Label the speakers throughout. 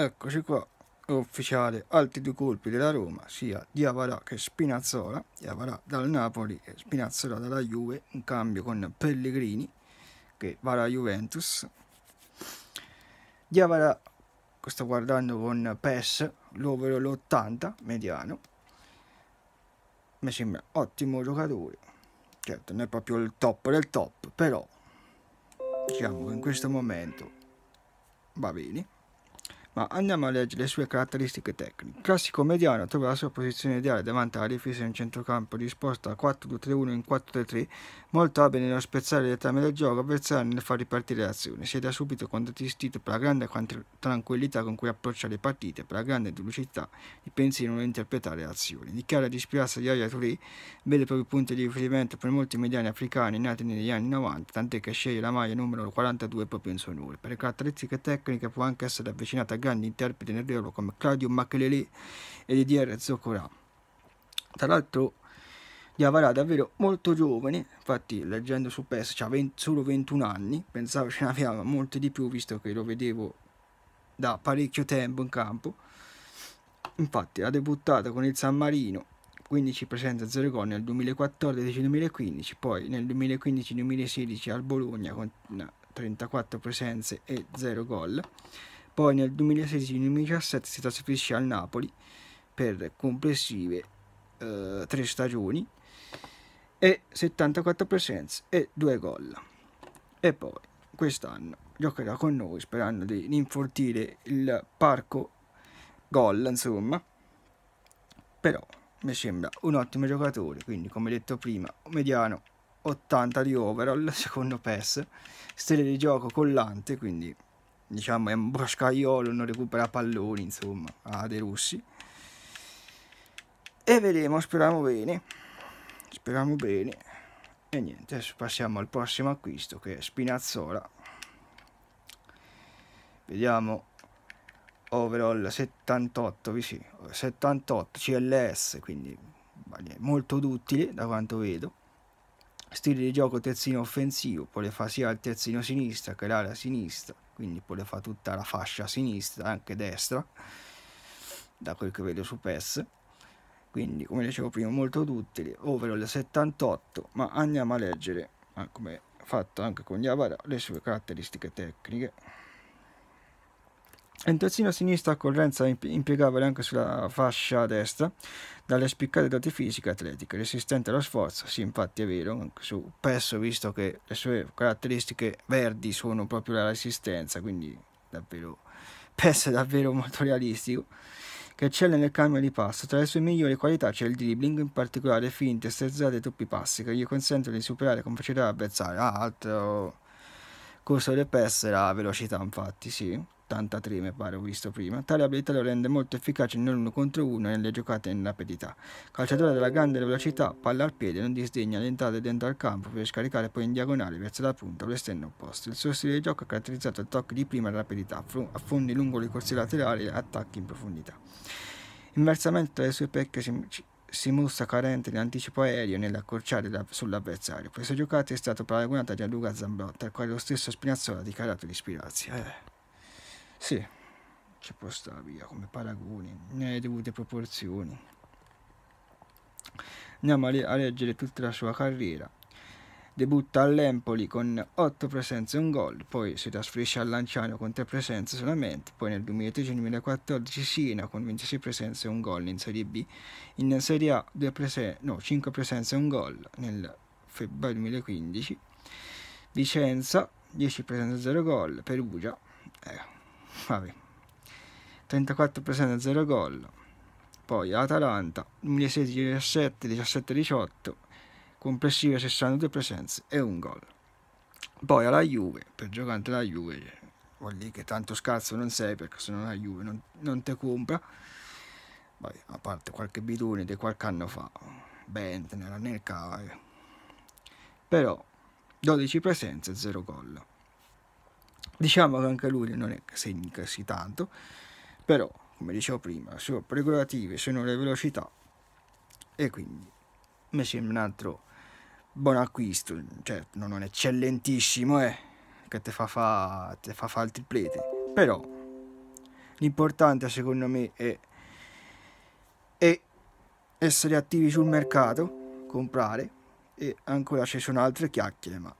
Speaker 1: Eccoci qua, ufficiale, altri due colpi della Roma, sia Diavarà che Spinazzola, Diavarà dal Napoli e Spinazzola dalla Juve, in cambio con Pellegrini che va alla Juventus. Diavarà, sto guardando con PES, l'over l'80 mediano, mi sembra ottimo giocatore, certo non è proprio il top del top, però diciamo che in questo momento va bene ma andiamo a leggere le sue caratteristiche tecniche. Classico mediano, trova la sua posizione ideale davanti alla difesa in centrocampo disposta a 4-2-3-1 in 4-3-3, molto abile nello spezzare le trame del gioco avversario nel far ripartire l'azione. Si è da subito contraddistinto per la grande tranquillità con cui approccia le partite, per la grande velocità di pensiero nell'interpretare azioni. Dichiara di ispirarsi di Yaya Touré, vede proprio propri punti di riferimento per molti mediani africani nati negli anni 90, tant'è che sceglie la maglia numero 42 proprio in suo onore. Per le caratteristiche tecniche può anche essere avvicinata a grandi interpreti nel ruolo come Claudio Makelele e Didier Zoccorà. Tra l'altro Diavara è davvero molto giovane, infatti leggendo su PES ha solo 21 anni, pensavo ce ne n'aveva molti di più visto che lo vedevo da parecchio tempo in campo. Infatti ha debuttato con il San Marino 15 presenze 0 gol nel 2014-2015, poi nel 2015-2016 al Bologna con 34 presenze e 0 gol. Poi nel 2016-2017 si trasferisce al Napoli per complessive eh, tre stagioni e 74 presenze e 2 gol. E poi quest'anno giocherà con noi sperando di infortire il parco gol, insomma. Però mi sembra un ottimo giocatore, quindi come detto prima, mediano 80 di overall secondo PES, stile di gioco collante, quindi diciamo è un broscaiolo, non recupera palloni, insomma, a De Rossi. E vedremo, speriamo bene, speriamo bene. E niente, adesso passiamo al prossimo acquisto che è Spinazzola. Vediamo overall 78, sì, 78 CLS, quindi molto duttile da quanto vedo stile di gioco terzino offensivo, poi le fa sia il terzino sinistra che l'area sinistra, quindi poi le fa tutta la fascia sinistra, anche destra, da quel che vedo su PES. Quindi, come dicevo prima, molto duttile, overall 78, ma andiamo a leggere, come fatto anche con Yavara, le sue caratteristiche tecniche. Il terzino sinistro a Correnza impiegabile anche sulla fascia destra dalle spiccate doti fisiche e atletiche, resistente allo sforzo, sì infatti è vero, anche su Pesso visto che le sue caratteristiche verdi sono proprio la resistenza, quindi davvero Pesso è davvero molto realistico, che eccelle nel cambio di passo, tra le sue migliori qualità c'è il dribbling, in particolare finte, sterzate e troppi passi, che gli consentono di superare con facilità l'avversario, ah, altro corso del Pesso era velocità infatti, sì 83 mi pare ho visto prima. Tale abilità lo rende molto efficace in uno contro uno nelle giocate in rapidità. Calciatore della grande velocità, palla al piede, non disdegna l'entrata dentro al campo per scaricare poi in diagonale verso la punta o l'esterno opposto. Il suo stile di gioco è caratterizzato da tocchi di prima rapidità, affondi lungo le corsie laterali e attacchi in profondità. Inversamente tra le sue pecche si si mostra carente in anticipo aereo nell'accorciare sull'avversario. Questa giocata è stata paragonata a Gianluca Zambrotta, al quale lo stesso Spinazzola ha dichiarato di ispirarsi. Eh. Sì, ci può stare via come paragoni, nelle dovute proporzioni. Andiamo a, a leggere tutta la sua carriera. Debutta all'Empoli con 8 presenze e un gol, poi si trasferisce al Lanciano con 3 presenze solamente, poi nel 2013-2014 Siena con 26 presenze e un gol in Serie B, in Serie A prese no, 5 presenze e un gol nel febbraio 2015, Vicenza 10 presenze e 0 gol, Perugia eh, vabbè. 34% 0 gol. Poi Atalanta 2016-17, 17-18, complessive 62 presenze e un gol. Poi alla Juve, per giocante la Juve, vuol dire che tanto scarso non sei perché se non la Juve non, non te compra. Vabbè, a parte qualche bidone di qualche anno fa, Bentner, nel Nelcave. Però 12 presenze e 0 gol. Diciamo che anche lui non è che segni così tanto, però, come dicevo prima, sono pregolative sono le velocità e quindi mi sembra un altro buon acquisto, certo non è eccellentissimo, eh, che te fa fa, te fa fa il triplete, però l'importante secondo me è, è essere attivi sul mercato, comprare e ancora ci sono altre chiacchiere, ma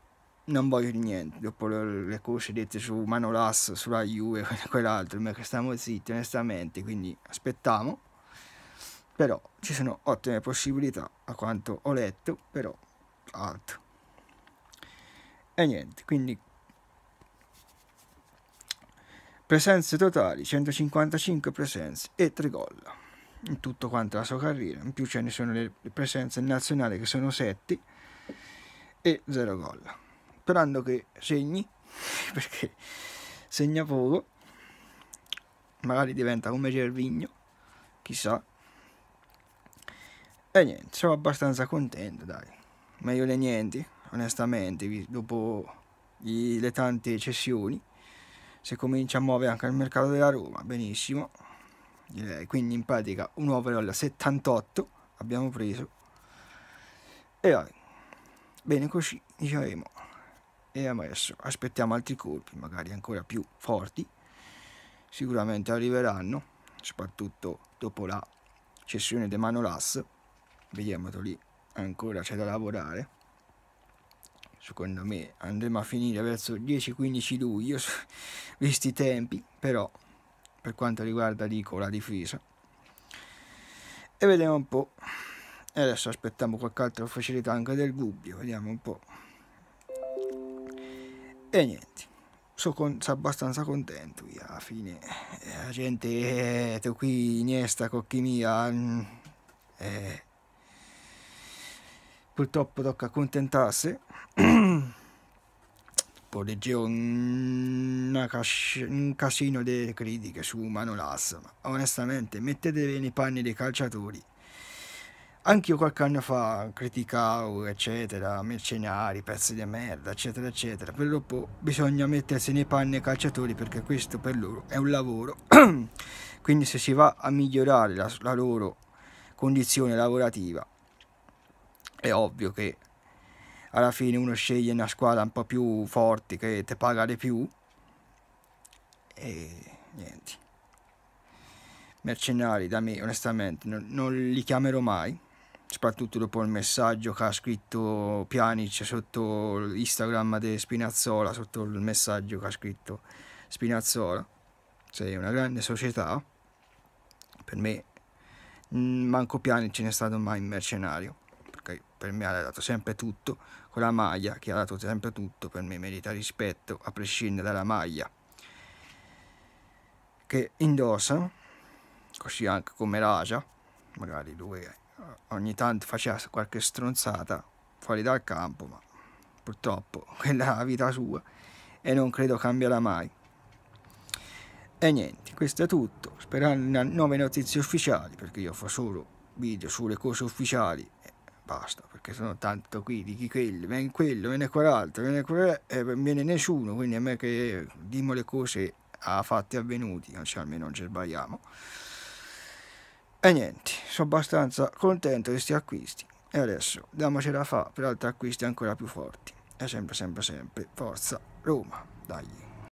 Speaker 1: non voglio niente dopo le, le cose dette su Manolas, sulla Juve e quell'altro, ma che stiamo zitti onestamente, quindi aspettiamo. Però ci sono ottime possibilità a quanto ho letto, però altro. E niente, quindi presenze totali 155 presenze e 3 gol in tutto quanto la sua carriera in più ce ne sono le presenze nazionali che sono 7 e 0 gol sperando che segni, perché segna poco, magari diventa come Gervigno, chissà. E niente, sono abbastanza contento, dai. Meglio di niente, onestamente, dopo gli, le tante cessioni. Se comincia a muovere anche il mercato della Roma, benissimo. Direi, quindi in pratica un overall 78 abbiamo preso. E dai, bene così, diciamo e adesso Aspettiamo altri colpi, magari ancora più forti, sicuramente arriveranno, soprattutto dopo la cessione di Manolas, vediamolo lì, ancora c'è da lavorare. Secondo me andremo a finire verso 10-15 luglio, visti i tempi, però per quanto riguarda dico la difesa. E vediamo un po'. E adesso aspettiamo qualche altra facilità anche del Gubbio, vediamo un po'. E niente, sono con, so abbastanza contento. Io, alla fine, eh, la gente eh, tu qui, Iniesta, Cocchimia. Mm, eh, purtroppo tocca accontentarsi. Poi leggevo cas un casino delle critiche su Manolas, ma onestamente mettetevi nei panni dei calciatori. Anche io qualche anno fa criticavo, eccetera, mercenari, pezzi di merda, eccetera, eccetera. Per lo bisogna mettersi nei panni ai calciatori perché questo per loro è un lavoro. Quindi se si va a migliorare la, la loro condizione lavorativa, è ovvio che alla fine uno sceglie una squadra un po' più forte che te paga di più e niente mercenari da me onestamente non, non li chiamerò mai soprattutto dopo il messaggio che ha scritto Pianic sotto Instagram di Spinazzola, sotto il messaggio che ha scritto Spinazzola, sei una grande società, per me mm, manco Pianic non è stato mai un mercenario, perché per me ha dato sempre tutto, con la maglia che ha dato sempre tutto, per me merita rispetto a prescindere dalla maglia che indossa, così anche come Raja, magari lui è ogni tanto faceva qualche stronzata fuori dal campo, ma purtroppo quella è la vita sua e non credo cambierà mai. E niente, questo è tutto. Sperando nuove notizie ufficiali, perché io fa solo video sulle cose ufficiali e basta, perché sono tanto qui di chi quelli, viene quello, viene quell'altro, viene quello e non viene nessuno, quindi a me che dimo le cose a fatti avvenuti, cioè almeno non ci sbagliamo. E niente, sono abbastanza contento di questi acquisti. E adesso damoci da fa per altri acquisti ancora più forti. E sempre, sempre, sempre, forza Roma, dai.